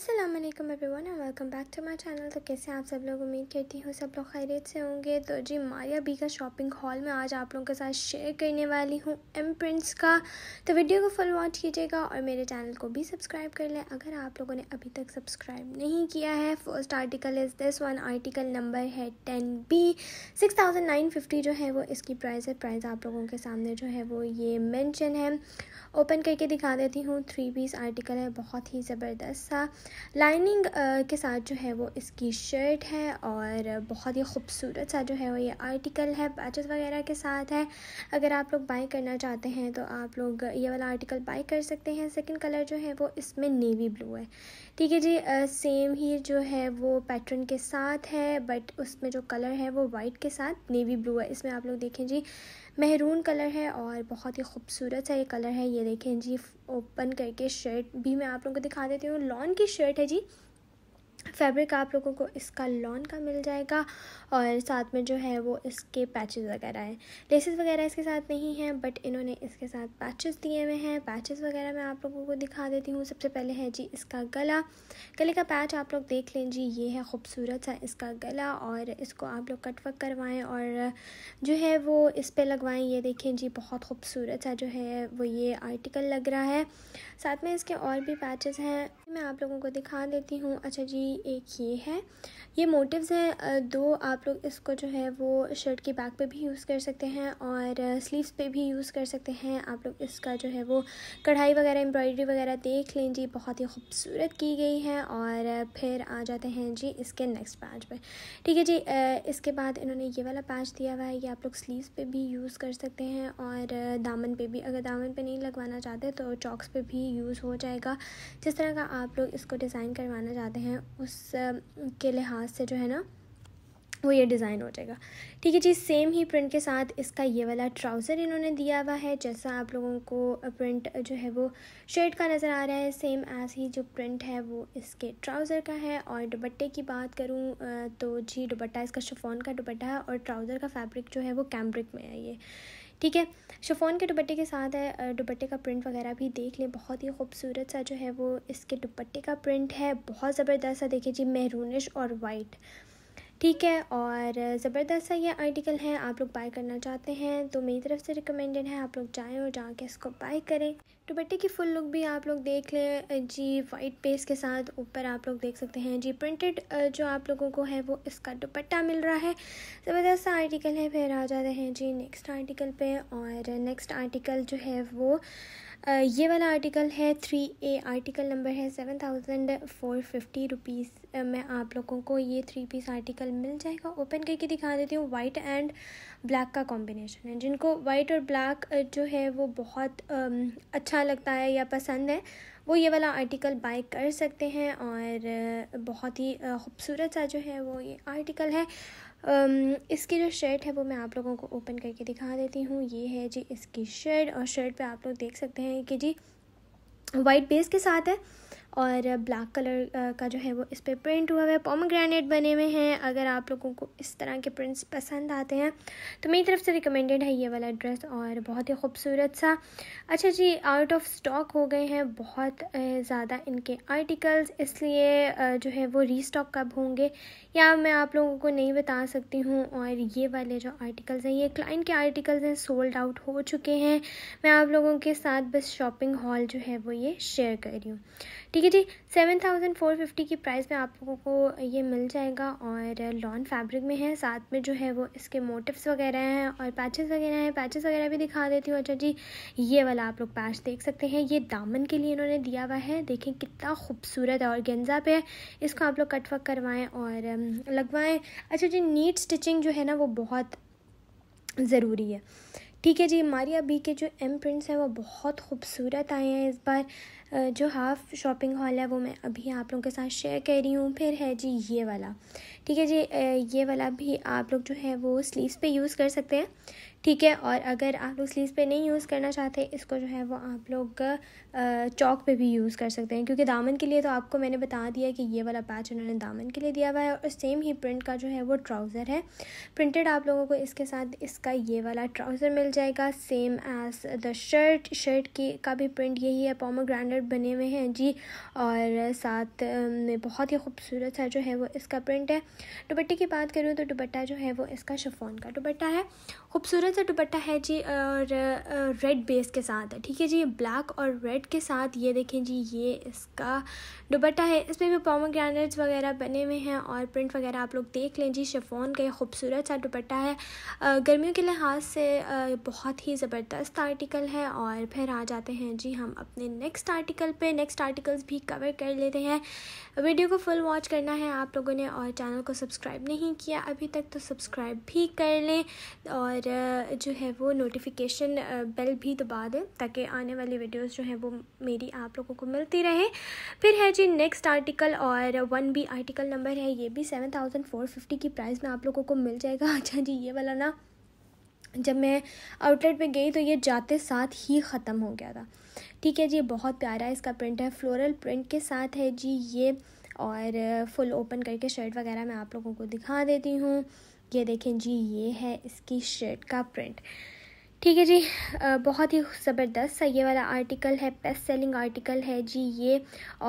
Aslam everyone and welcome back to my channel तो कैसे आप सब लोग उम्मीद करती हूँ सब लोग खैरियत से होंगे तो जी मारिया बी का शॉपिंग हॉल में आज आप लोगों के साथ शेयर करने वाली हूँ एम प्रिंट्स का तो वीडियो को फुल वॉच कीजिएगा और मेरे चैनल को भी सब्सक्राइब कर लें अगर आप लोगों ने अभी तक सब्सक्राइब नहीं किया है first article is this one article number है ten B six thousand nine fifty जो है वो इसकी प्राइस है प्राइस आप लोगों के सामने जो है वो ये मैंशन है ओपन करके दिखा देती हूँ थ्री पीस आर्टिकल है बहुत ही ज़बरदस्त सा लाइनिंग uh, के साथ जो है वो इसकी शर्ट है और बहुत ही खूबसूरत सा जो है वो ये आर्टिकल है पैचेस वगैरह के साथ है अगर आप लोग बाई करना चाहते हैं तो आप लोग ये वाला आर्टिकल बाई कर सकते हैं सेकंड कलर जो है वो इसमें नेवी ब्लू है ठीक है जी सेम uh, ही जो है वो पैटर्न के साथ है बट उसमें जो कलर है वो वाइट के साथ नेवी ब्लू है इसमें आप लोग देखें जी महरून कलर है और बहुत ही खूबसूरत सा ये कलर है ये देखें जी ओपन करके शर्ट भी मैं आप लोगों को दिखा देती हूँ लॉन की शर्ट है जी फैब्रिक आप लोगों को इसका लॉन का मिल जाएगा और साथ में जो है वो इसके पैचेस वगैरह हैं लेसेस वगैरह इसके साथ नहीं हैं बट इन्होंने इसके साथ पैचेस दिए हुए हैं पैचेस वगैरह मैं आप लोगों को दिखा देती हूँ सबसे पहले है जी इसका गला गले का पैच आप लोग देख लें जी ये है खूबसूरत सा इसका गला और इसको आप लोग कटवक करवाएँ और जो है वो इस पर लगवाएँ ये देखें जी बहुत खूबसूरत सा जो है वो ये आर्टिकल लग रहा है साथ में इसके और भी पैचेज़ हैं मैं आप लोगों को दिखा देती हूँ अच्छा जी एक ये है ये मोटिव्स हैं दो आप लोग इसको जो है वो शर्ट के बैक पे भी यूज़ कर सकते हैं और स्लीव्स पे भी यूज़ कर सकते हैं आप लोग इसका जो है वो कढ़ाई वगैरह एम्ब्रॉयडरी वगैरह देख लें जी बहुत ही खूबसूरत की गई है और फिर आ जाते हैं जी इसके नेक्स्ट पैच पर ठीक है जी इसके बाद इन्होंने ये वाला पैच दिया हुआ है ये आप लोग स्लीव पर भी यूज़ कर सकते हैं और दामन पर भी अगर दामन पर नहीं लगवाना चाहते तो चॉक्स पर भी यूज़ हो जाएगा जिस तरह का आप लोग इसको डिज़ाइन करवाना चाहते हैं उस उस के लिहाज से जो है ना वो ये डिज़ाइन हो जाएगा ठीक है जी सेम ही प्रिंट के साथ इसका ये वाला ट्राउज़र इन्होंने दिया हुआ है जैसा आप लोगों को प्रिंट जो है वो शर्ट का नज़र आ रहा है सेम ऐसे ही जो प्रिंट है वो इसके ट्राउज़र का है और दुपट्टे की बात करूँ तो जी दुपट्टा इसका शिफॉन का दुपट्टा है और ट्राउज़र का फैब्रिक जो है वो कैम्ब्रिक में है ये ठीक है शफोन के दुपट्टे के साथ है दुपट्टे का प्रिंट वगैरह भी देख लें बहुत ही खूबसूरत सा जो है वो इसके दुपट्टे का प्रिंट है बहुत ज़बरदस्त सा देखिए जी मेहरूनिश और वाइट ठीक है और ज़बरदस्त सा ये आर्टिकल है आप लोग बाय करना चाहते हैं तो मेरी तरफ से रिकमेंडेड है आप लोग जाएँ और जाके इसको बाय करें दुपट्टे की फुल लुक भी आप लोग देख लें जी वाइट पेस के साथ ऊपर आप लोग देख सकते हैं जी प्रिंटेड जो आप लोगों को है वो इसका दुपट्टा मिल रहा है ज़बरदस्त सा आर्टिकल है फिर आ जाते हैं जी नेक्स्ट आर्टिकल पे और नेक्स्ट आर्टिकल जो है वो ये वाला आर्टिकल है थ्री ए आर्टिकल नंबर है seven thousand four fifty rupees में आप लोगों को ये थ्री पीस आर्टिकल मिल जाएगा ओपन करके दिखा देती हूँ वाइट एंड ब्लैक का कॉम्बिनेशन है जिनको वाइट और ब्लैक जो है वो बहुत अच्छा लगता है या पसंद है वो ये वाला आर्टिकल बाय कर सकते हैं और बहुत ही खूबसूरत सा जो है वो ये आर्टिकल है इसकी जो शर्ट है वो मैं आप लोगों को ओपन करके दिखा देती हूँ ये है जी इसकी शर्ट और शर्ट पे आप लोग देख सकते हैं कि जी वाइट बेस के साथ है और ब्लैक कलर का जो है वो इस पर प्रिंट हुआ हुआ है पोमोग्रेनेट बने हुए हैं अगर आप लोगों को इस तरह के प्रिंट्स पसंद आते हैं तो मेरी तरफ से रिकमेंडेड है ये वाला ड्रेस और बहुत ही खूबसूरत सा अच्छा जी आउट ऑफ स्टॉक हो गए हैं बहुत ज़्यादा इनके आर्टिकल्स इसलिए जो है वो रीस्टॉक कब होंगे या मैं आप लोगों को नहीं बता सकती हूँ और ये वाले जो आर्टिकल्स हैं ये क्लाइंट के आर्टिकल्स हैं सोल्ड आउट हो चुके हैं मैं आप लोगों के साथ बस शॉपिंग हॉल जो है वो ये शेयर कर रही हूँ ठीक है जी सेवन थाउजेंड फोर फिफ्टी की प्राइस में आप लोगों को ये मिल जाएगा और लॉन फैब्रिक में है साथ में जो है वो इसके मोटिव्स वगैरह हैं और पैचेस वगैरह हैं पैचेस वगैरह भी दिखा देती हूँ अच्छा जी ये वाला आप लोग पैच देख सकते हैं ये दामन के लिए इन्होंने दिया हुआ है देखें कितना खूबसूरत है और गेंजा पे है इसको आप लोग कट वक करवाएँ और लगवाएँ अच्छा जी नीट स्टिचिंग जो है ना वो बहुत ज़रूरी है ठीक है जी हमारी अभी के जो एम प्रिंट्स हैं वो बहुत खूबसूरत आए हैं इस बार जो हाफ़ शॉपिंग हॉल है वो मैं अभी आप लोगों के साथ शेयर कर रही हूँ फिर है जी ये वाला ठीक है जी ये वाला भी आप लोग जो है वो स्लीव्स पे यूज़ कर सकते हैं ठीक है और अगर आप लोग स्लीव पे नहीं यूज़ करना चाहते इसको जो है वो आप लोग चौक पे भी यूज़ कर सकते हैं क्योंकि दामन के लिए तो आपको मैंने बता दिया कि ये वाला पैच उन्होंने दामन के लिए दिया हुआ है और सेम ही प्रिंट का जो है वो ट्राउज़र है प्रिंटेड आप लोगों को इसके साथ इसका ये वाला ट्राउज़र मिल जाएगा same as the shirt shirt की का भी प्रिंट यही है पोमोग्रेनेट बने हुए हैं जी और साथ में बहुत ही खूबसूरत सा जो है वो इसका प्रिंट है दुपट्टे की बात करूँ तो दुपट्टा जो है वो इसका शफोन का दुपट्टा है खूबसूरत वाला सा दुपट्टा है जी और रेड बेस के साथ है ठीक है जी ब्लैक और रेड के साथ ये देखें जी ये इसका दुपट्टा है इसमें भी पोमोग्रेनेट्स वगैरह बने हुए हैं और प्रिंट वगैरह आप लोग देख लें जी शेफोन का ये खूबसूरत सा दुपट्टा है गर्मियों के लिहाज से बहुत ही ज़बरदस्त आर्टिकल है और फिर आ जाते हैं जी हम अपने नेक्स्ट आर्टिकल पर नेक्स्ट आर्टिकल्स भी कवर कर लेते हैं वीडियो को फुल वॉच करना है आप लोगों ने और चैनल को सब्सक्राइब नहीं किया अभी तक तो सब्सक्राइब भी कर लें और जो है वो नोटिफिकेशन बेल भी दबा दें ताकि आने वाली वीडियोस जो है वो मेरी आप लोगों को मिलती रहे फिर है जी नेक्स्ट आर्टिकल और वन बी आर्टिकल नंबर है ये भी सेवन थाउजेंड फोर फिफ्टी की प्राइस में आप लोगों को मिल जाएगा अच्छा जी ये वाला ना जब मैं आउटलेट पे गई तो ये जाते साथ ही ख़त्म हो गया था ठीक है जी बहुत प्यारा इसका प्रिंट है फ्लोरल प्रिंट के साथ है जी ये और फुल ओपन करके शर्ट वगैरह मैं आप लोगों को दिखा देती हूँ ये देखें जी ये है इसकी शर्ट का प्रिंट ठीक है जी बहुत ही ज़बरदस्त सा ये वाला आर्टिकल है बेस्ट सेलिंग आर्टिकल है जी ये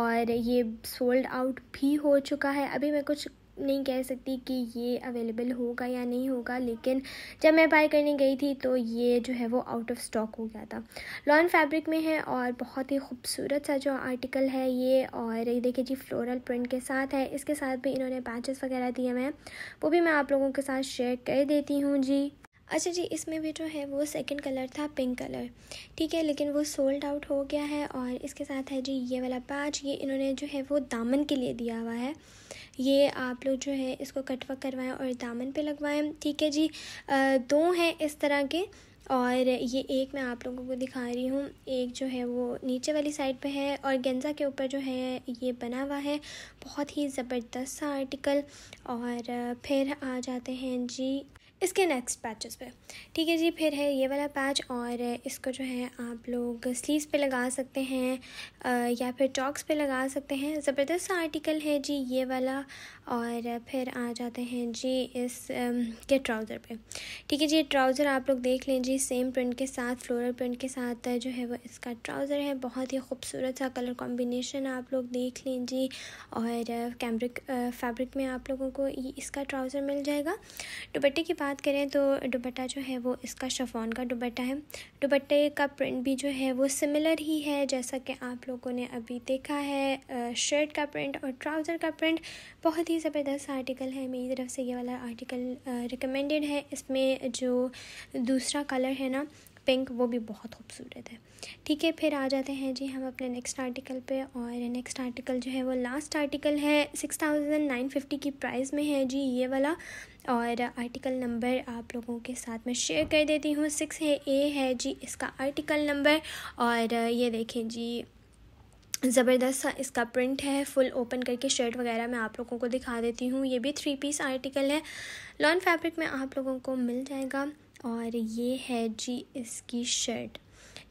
और ये सोल्ड आउट भी हो चुका है अभी मैं कुछ नहीं कह सकती कि ये अवेलेबल होगा या नहीं होगा लेकिन जब मैं बाय करने गई थी तो ये जो है वो आउट ऑफ स्टॉक हो गया था लॉन फैब्रिक में है और बहुत ही खूबसूरत सा जो आर्टिकल है ये और ये देखिए जी फ्लोरल प्रिंट के साथ है इसके साथ भी इन्होंने पैचेस वगैरह दिए हुए हैं वो भी मैं आप लोगों के साथ शेयर कर देती हूँ जी अच्छा जी इसमें भी जो है वो सेकंड कलर था पिंक कलर ठीक है लेकिन वो सोल्ड आउट हो गया है और इसके साथ है जी ये वाला पैच ये इन्होंने जो है वो दामन के लिए दिया हुआ है ये आप लोग जो है इसको कटवा करवाएं और दामन पे लगवाएं ठीक है जी आ, दो हैं इस तरह के और ये एक मैं आप लोगों को दिखा रही हूँ एक जो है वो नीचे वाली साइड पे है और गेंजा के ऊपर जो है ये बना हुआ है बहुत ही ज़बरदस्त सा आर्टिकल और फिर आ जाते हैं जी इसके नेक्स्ट पैचेस पे ठीक है जी फिर है ये वाला पैच और इसको जो है आप लोग स्लीव्स पे लगा सकते हैं या फिर चॉक्स पे लगा सकते हैं ज़बरदस्त आर्टिकल है जी ये वाला और फिर आ जाते हैं जी इस के ट्राउज़र पे ठीक है जी ट्राउज़र आप लोग देख लें जी सेम प्रिंट के साथ फ्लोरल प्रिंट के साथ जो है वो इसका ट्राउज़र है बहुत ही खूबसूरत सा कलर कॉम्बिनेशन आप लोग देख लें जी और कैमरिक फैब्रिक में आप लोगों को इसका ट्राउज़र मिल जाएगा दुपट्टे की बात करें तो दुपट्टा जो है वो इसका शफोन का दुपट्टा है दुपट्टे का प्रिंट भी जो है वो सिमिलर ही है जैसा कि आप लोगों ने अभी देखा है शर्ट का प्रिंट और ट्राउज़र का प्रिंट बहुत ही ज़बरदस्त आर्टिकल है मेरी तरफ से ये वाला आर्टिकल रिकमेंडेड है इसमें जो दूसरा कलर है ना पिंक वो भी बहुत खूबसूरत है ठीक है फिर आ जाते हैं जी हम अपने नेक्स्ट आर्टिकल पे और नेक्स्ट आर्टिकल जो है वो लास्ट आर्टिकल है सिक्स थाउजेंड नाइन फिफ्टी की प्राइस में है जी ये वाला और आर्टिकल नंबर आप लोगों के साथ में शेयर कर देती हूँ सिक्स है ए है जी इसका आर्टिकल नंबर और ये देखें जी ज़बरदस्त सा इसका प्रिंट है फुल ओपन करके शर्ट वगैरह मैं आप लोगों को दिखा देती हूँ ये भी थ्री पीस आर्टिकल है लॉन फैब्रिक में आप लोगों को मिल जाएगा और ये है जी इसकी शर्ट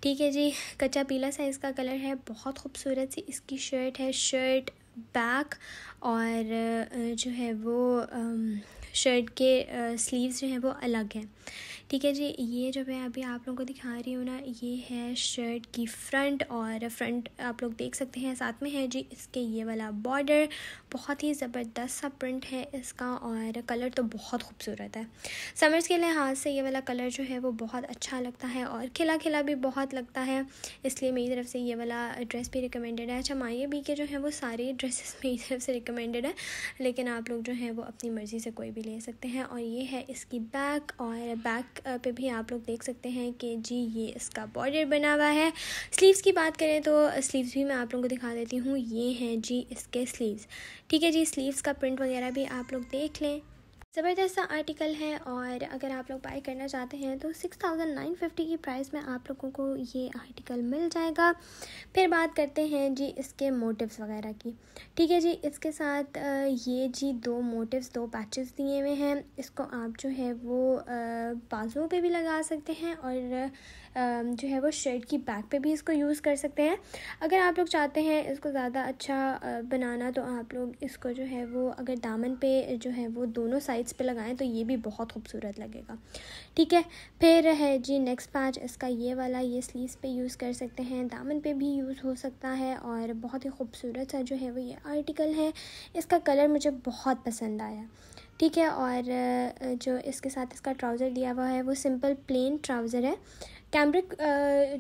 ठीक है जी कच्चा पीला सा इसका कलर है बहुत खूबसूरत सी इसकी शर्ट है शर्ट बैक और जो है वो शर्ट के स्लीव्स जो हैं वो अलग हैं ठीक है जी ये जो मैं अभी आप लोगों को दिखा रही हूँ ना ये है शर्ट की फ्रंट और फ्रंट आप लोग देख सकते हैं साथ में है जी इसके ये वाला बॉर्डर बहुत ही ज़बरदस्त सा प्रिंट है इसका और कलर तो बहुत खूबसूरत है समर्स के लिहाज से ये वाला कलर जो है वो बहुत अच्छा लगता है और खिला खिला भी बहुत लगता है इसलिए मेरी तरफ से ये वाला ड्रेस भी रिकमेंडेड है अच्छा माइए भी के जो है वो सारे ड्रेसेस मेरी तरफ से रिकमेंडेड है लेकिन आप लोग जो है वो अपनी मर्ज़ी से कोई भी ले सकते हैं और ये है इसकी बैक और बैक पे भी आप लोग देख सकते हैं कि जी ये इसका बॉर्डर बना हुआ है स्लीव्स की बात करें तो स्लीव्स भी मैं आप लोगों को दिखा देती हूँ ये हैं जी इसके स्लीव्स ठीक है जी स्लीव्स का प्रिंट वगैरह भी आप लोग देख लें ज़बरदस्त सा आर्टिकल है और अगर आप लोग बाई करना चाहते हैं तो सिक्स थाउजेंड नाइन फिफ्टी की प्राइस में आप लोगों को ये आर्टिकल मिल जाएगा फिर बात करते हैं जी इसके मोटिव्स वगैरह की ठीक है जी इसके साथ ये जी दो मोटिव्स दो पैचेस दिए हुए हैं इसको आप जो है वो बाजुओं पे भी लगा सकते हैं और जो है वो शर्ट की बैक पे भी इसको यूज़ कर सकते हैं अगर आप लोग चाहते हैं इसको ज़्यादा अच्छा बनाना तो आप लोग इसको जो है वो अगर दामन पे जो है वो दोनों साइड्स पे लगाएं तो ये भी बहुत खूबसूरत लगेगा ठीक है फिर है जी नेक्स्ट पैच इसका ये वाला ये स्लीव पे यूज़ कर सकते हैं दामन पर भी यूज़ हो सकता है और बहुत ही खूबसूरत सा जो है वो ये आर्टिकल है इसका कलर मुझे बहुत पसंद आया ठीक है और जो इसके साथ इसका ट्राउज़र दिया हुआ है वो सिंपल प्लेन ट्राउज़र है कैमरिक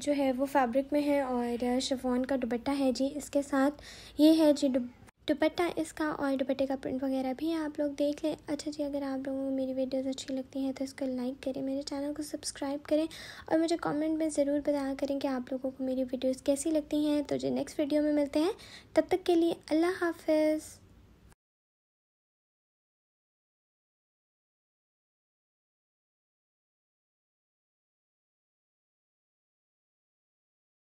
जो है वो फैब्रिक में है और शिफॉन का दुपट्टा है जी इसके साथ ये है जी दुपट्टा इसका और दुपट्टे का प्रिंट वगैरह भी आप लोग देख लें अच्छा जी अगर आप लोगों को मेरी वीडियोस अच्छी लगती हैं तो इसको लाइक करें मेरे चैनल को सब्सक्राइब करें और मुझे कमेंट में ज़रूर बताया करें कि आप लोगों को मेरी वीडियोस कैसी लगती हैं तो जो नेक्स्ट वीडियो में मिलते हैं तब तक के लिए अल्लाह हाफिज़